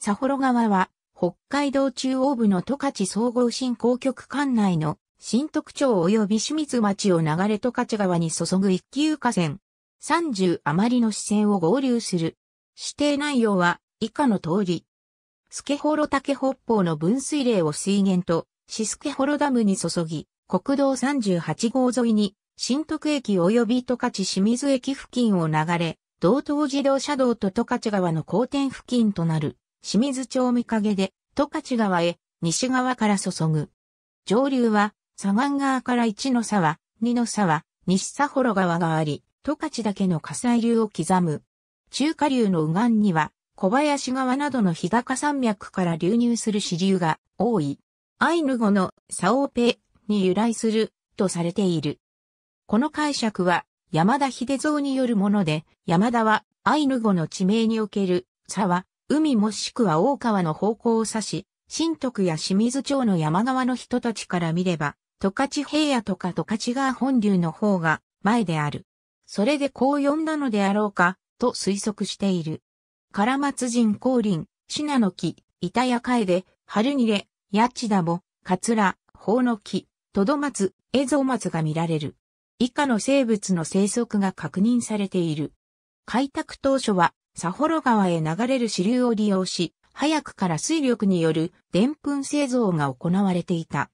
サホロ川は、北海道中央部の十勝総合振興局管内の新徳町及び清水町を流れ十勝川に注ぐ一級河川。30余りの支線を合流する。指定内容は以下の通り。スケホロ竹北方の分水嶺を水源と、シスケホロダムに注ぎ、国道38号沿いに、新徳駅及び十勝清水駅付近を流れ、道東自動車道と十勝川の交点付近となる。清水町見影で、十勝川へ、西側から注ぐ。上流は、左岸側から一の沢、二の沢、西佐幌川があり、十勝岳の火砕流を刻む。中下流の右岸には、小林川などの日高山脈から流入する支流が多い。アイヌ語のサオペに由来するとされている。この解釈は山田秀蔵によるもので、山田はアイヌ語の地名における、沢は海もしくは大川の方向を指し、新徳や清水町の山側の人たちから見れば、十勝平野とか十勝川本流の方が前である。それでこう呼んだのであろうか、と推測している。唐松人降臨、品の木、板屋楓、春にれ、八千田も、カツラ、宝の木、とど松、江エゾが見られる。以下の生物の生息が確認されている。開拓当初はサホロ川へ流れる支流を利用し、早くから水力によるでんぷん製造が行われていた。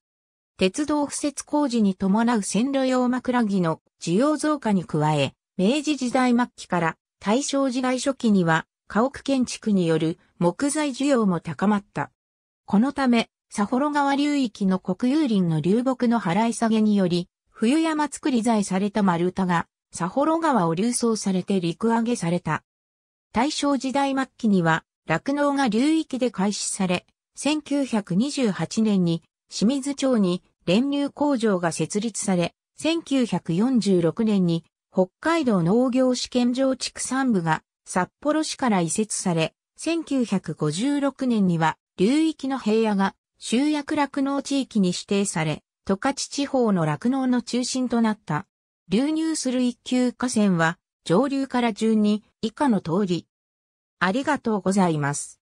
鉄道敷設工事に伴う線路用枕木の需要増加に加え、明治時代末期から大正時代初期には家屋建築による木材需要も高まった。このため、サホロ川流域の国有林の流木の払い下げにより、冬山造り材された丸太が、サホロ川を流送されて陸揚げされた。大正時代末期には、酪農が流域で開始され、1928年に清水町に練乳工場が設立され、1946年に北海道農業試験場畜産部が札幌市から移設され、1956年には流域の平野が集約酪農地域に指定され、十勝地方の酪農の中心となった。流入する一級河川は上流から順に以下の通り。ありがとうございます。